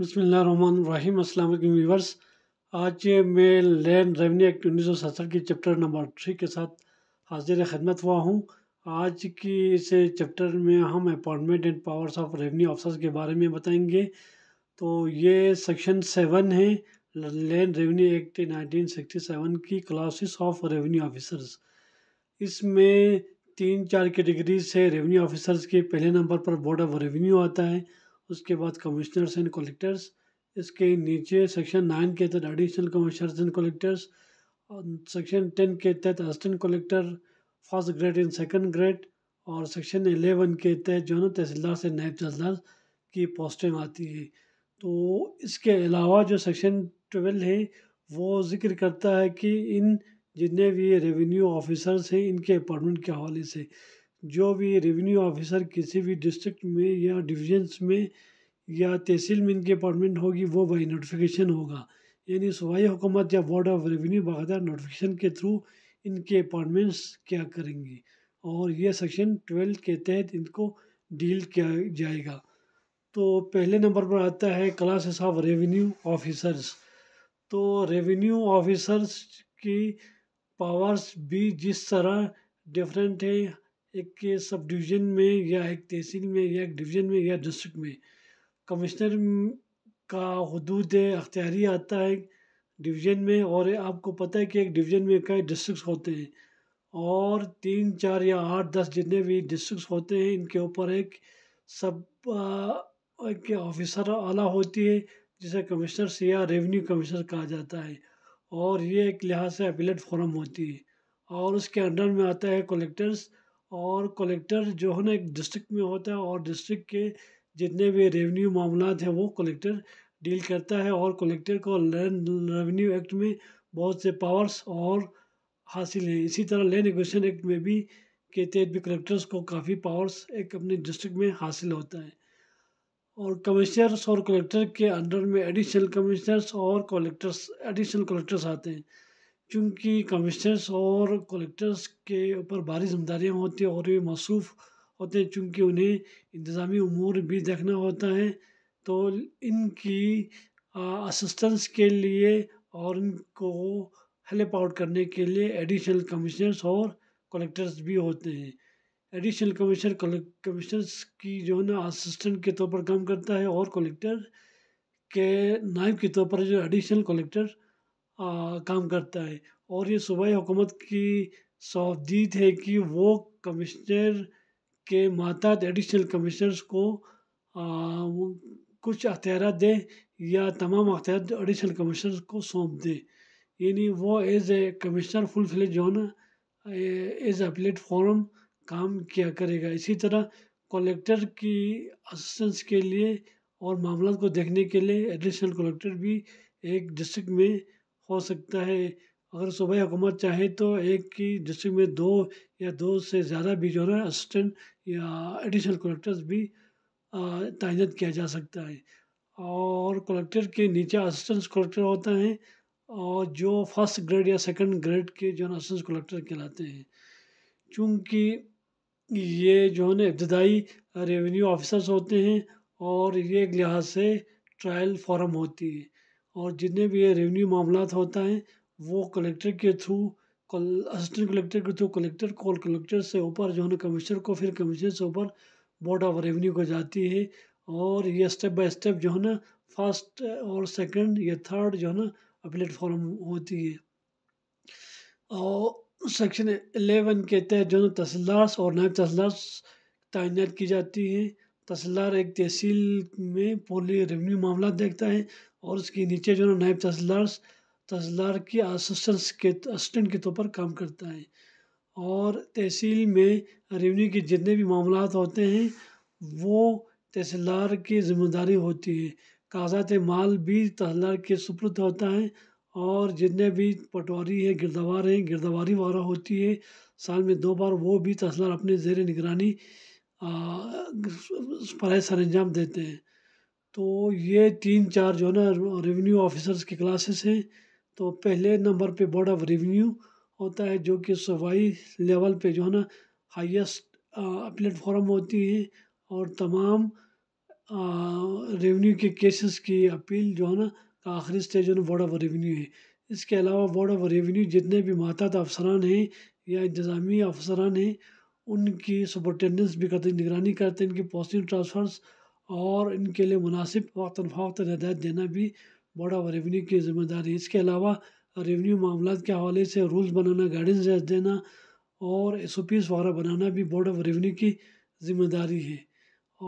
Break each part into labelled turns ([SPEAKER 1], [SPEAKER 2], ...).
[SPEAKER 1] बसमीम असलम व्यूवर्स आज मैं लैंड रेवेन्यू एक्ट उन्नीस सौ सड़सठ के चैप्टर नंबर थ्री के साथ हाजिर खदमत हुआ हूँ आज की इस चैप्टर में हम appointment and powers of revenue officers के बारे में बताएंगे तो ये सेक्शन सेवन है land revenue act nineteen sixty seven की क्लासेस ऑफ रेवेन्यू ऑफिसर्स इसमें तीन चार कैटेगरी से रेवेन्यू ऑफिसर्स के पहले नंबर पर बोर्ड ऑफ रेवेन्यू आता है उसके बाद कमिश्नर्स एंड कलेक्टर्स इसके नीचे सेक्शन नाइन के तहत एडिशनल कमिश्नर्स एंड कलेक्टर्स और सेक्शन टेन के तहत assistant collector first grade and second grade और सेक्शन एलेवन के तहत जो है ना तहसीलदार से नायब तहसीलदार की पोस्टें आती हैं तो इसके अलावा जो सेक्शन ट्वेल्व है वो जिक्र करता है कि इन जितने भी रेवेन्यू ऑफिसर्स हैं इनके अपॉइंटमेंट के हवाले से जो भी रेवेन्यू ऑफिसर किसी भी डिस्ट्रिक्ट में या डिविजन्स में या तहसील में इनकी अपॉइंटमेंट होगी वो बाई नोटिफिकेशन होगा यानी सूबाई हुकूमत या बोर्ड ऑफ रेवेन्यू बाकायदा नोटिफिकेशन के थ्रू इनके अपॉइंटमेंट्स क्या करेंगी और ये सेक्शन ट्वेल्थ के तहत इनको डील किया जाएगा तो पहले नंबर पर आता है क्लासेस ऑफ रेवेन्यू ऑफिसर्स तो रेवेन्यू ऑफिसर्स की पावर्स भी जिस तरह डिफरेंट है एक सब डिवीज़न में या एक तहसील में या एक डिवीज़न में या डिस्ट्रिक्ट में कमिश्नर का हदूद अख्तियारी आता है डिवीज़न में और आपको पता है कि एक डिवीज़न में कई डिस्ट्रिक्ट होते हैं और तीन चार या आठ दस जितने भी डिस्ट्रिक्ट होते हैं इनके ऊपर एक सब एक ऑफिसर आला होती है जिसे कमिश्नर से या रेवेन्यू कमिश्नर कहा जाता है और ये एक लिहाज से अपीलेट फोरम होती है और उसके अंडर में आता है कलेक्टर्स और कलेक्टर जो है ना एक डिस्ट्रिक्ट में होता है और डिस्ट्रिक्ट के जितने भी रेवेन्यू मामला हैं वो कलेक्टर डील करता है और कलेक्टर को लैंड रेवेन्यू एक्ट में बहुत से पावर्स और हासिल हैं इसी तरह लैंड एक्विजिशन एक्ट में भी के तहत भी कलेक्टर्स को काफ़ी पावर्स एक अपने डिस्ट्रिक्ट में हासिल होता है और कमिश्नर्स और कलेक्टर के अंडर में एडिशनल कमिश्नर्स और कलेक्टर्स एडिशनल कलेक्टर्स आते हैं चूँकि कमिश्नर्स और कलेक्टर्स के ऊपर भारी जिम्मेदारियाँ होती हैं और ये मसरूफ़ होते हैं चूँकि उन्हें इंतज़ामी अमूर भी देखना होता है तो इनकी असिस्टेंस के लिए और इनको हेल्प आउट करने के लिए एडिशनल कमिश्नर्स और कलेक्टर्स भी होते हैं एडिशनल कमिश्नर कमिश्नर्स की जो है ना असिस्टेंट के तौर पर काम करता है और कलेक्टर के नायब के तौर पर जो एडिशनल कलेक्टर आ, काम करता है और ये सूबाई हुकूमत की सौदीत है कि वो कमिश्नर के मातहत एडिशनल कमिश्नर्स को आ, कुछ अख्तियार दें या तमाम अख्तियार एडिशनल कमिश्नर को सौंप दें यानी वो as a commissioner full fledge जो है ना एज अपलेट फॉरम काम किया करेगा इसी तरह कलेक्टर की असिस्टेंस के लिए और मामला को देखने के लिए एडिशनल कलेक्टर भी एक डिस्ट्रिक्ट में हो सकता है अगर सूबाई हुकूमत चाहे तो एक की डिस्ट्रिक्ट में दो या दो से ज़्यादा भी जो है असिस्टेंट या एडिशनल कलेक्टर्स भी तैनात किया जा सकता है और कलेक्टर के नीचे असिस्टेंट कलेक्टर होता है और जो फर्स्ट ग्रेड या सेकंड ग्रेड के जो है असिस्टेंट कलेक्टर कहलाते हैं चूँकि ये जो है ना इब्तदाई रेवेन्यू ऑफिसर्स होते हैं और ये एक लिहाज से ट्रायल फॉर्म होती है और जितने भी ये रेवेन्यू मामला होता है वो कलेक्टर के थ्रू असिस्टेंट कलेक्टर के थ्रू कलेक्टर को कलेक्टर से ऊपर जो है कमिश्नर को फिर कमिश्नर से ऊपर बोर्ड ऑफ रेवेन्यू को जाती है और ये स्टेप बाय स्टेप जो है ना फर्स्ट और सेकंड या थर्ड जो है ना अपलेट फॉर्म होती है और सेक्शन एलेवन के तहत जो है तहसीलदार और नायब तहसीलदार तैनात की जाती है तहसीलदार एक तहसील में पोली रेवेन्यू मामला देखता है और उसके नीचे जो है नायब तहसीलदार तहसीलदार के असिस्टेंस के असिस्टेंट के तौर पर काम करता है और तहसील में रेवन्यू के जितने भी मामला होते हैं वो तहसीलदार की जिम्मेदारी होती है कागजात माल भी तहसीलदार के सुपुर्द होता है और जितने भी पटवारी हैं गिरदवार हैं गिरदवारी वगैरह होती है साल में दो बार वो भी तहसीलदार अपने जेर निगरानी पर सर अंजाम देते हैं तो ये तीन चार जो है ना रेवेन्यू ऑफिसर्स की क्लासेस हैं तो पहले नंबर पे बोर्ड ऑफ रेवेन्यू होता है जो कि सूबाई लेवल पे जो है ना हाईएस्ट प्लेटफॉर्म होती है और तमाम रेवेन्यू के केसेस की अपील जो है ना आखिरी स्टेज जो बोर्ड ऑफ रेवेन्यू है इसके अलावा बोर्ड ऑफ रेवेन्यू जितने भी मातहत अफसरान हैं या इंतज़ामी अफसरान हैं उनकी सुपरटेंडेंस भी करते निगरानी करते हैं इनकी पोस्टिंग ट्रांसफ़र्स और इनके लिए मुनासिब और तनख्वाह हदायत देना भी बोर्ड ऑफ रेवेन्यू की जिम्मेदारी इसके अलावा रेवेन्यू मामला के हवाले से रूल्स बनाना गाइडेंस देना और एस ओ पीज़ वगैरह बनाना भी बोर्ड ऑफ रेवेन्यू की जिम्मेदारी है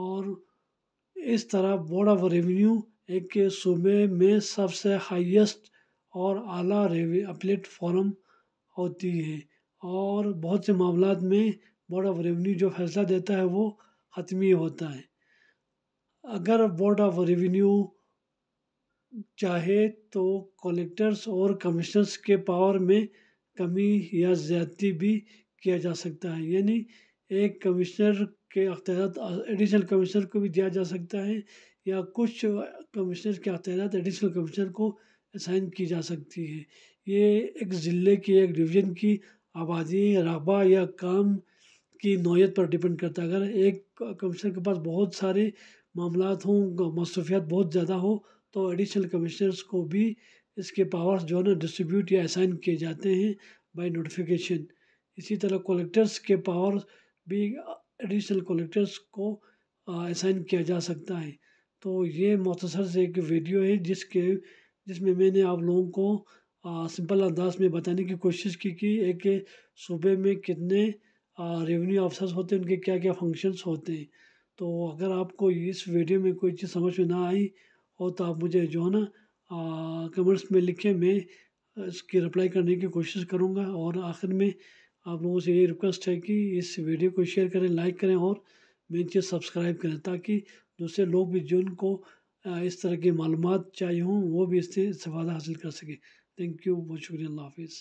[SPEAKER 1] और इस तरह बोर्ड ऑफ रेवेन्यू एक के सूबे में सबसे हाईएस्ट और आला अपलेट फॉरम होती है और बहुत से मामला में बोर्ड ऑफ रेवेन्यू जो फैसला देता है वो हतमी होता है अगर बोर्ड ऑफ रेवेन्यू चाहे तो कलेक्टर्स और कमिश्नर्स के पावर में कमी या ज़्यादती भी किया जा सकता है यानी एक कमिश्नर के अख्तियार एडिशनल कमिश्नर को भी दिया जा सकता है या कुछ कमिश्नर के अख्तियार एडिशनल कमिश्नर को असाइन की जा सकती है ये एक ज़िले की एक डिवीज़न की आबादी रकबा या काम की नोयत पर डिपेंड करता है अगर एक कमिश्नर के पास बहुत सारे मामला हों मसरूफियात बहुत ज़्यादा हो तो एडिशनल कमिश्नर्स को भी इसके पावर्स जो है ना डिस्ट्रीब्यूट या असाइन किए जाते हैं बाय नोटिफिकेशन इसी तरह कलेक्टर्स के पावर भी एडिशनल कलेक्टर्स को असाइन किया जा सकता है तो ये मख्तसर से एक वीडियो है जिसके जिसमें मैंने आप लोगों को आ, सिंपल अंदाज में बताने की कोशिश की कि एक सूबे में कितने रेवेन्यू ऑफिसर्स होते हैं उनके क्या क्या फंक्शंस होते हैं तो अगर आपको इस वीडियो में कोई चीज़ समझ में ना आई हो तो आप मुझे जो है ना कमेंट्स में लिखें मैं इसकी रिप्लाई करने की कोशिश करूँगा और आखिर में आप लोगों से ये रिक्वेस्ट है कि इस वीडियो को शेयर करें लाइक करें और मेन चीज़ सब्सक्राइब करें ताकि दूसरे लोग भी जिनको इस तरह की मालूम चाहिए हों वो भी इससे इस्तेफादा हासिल कर सकें थैंक यू बहुत शुक्रिया अल्लाह हाफिज़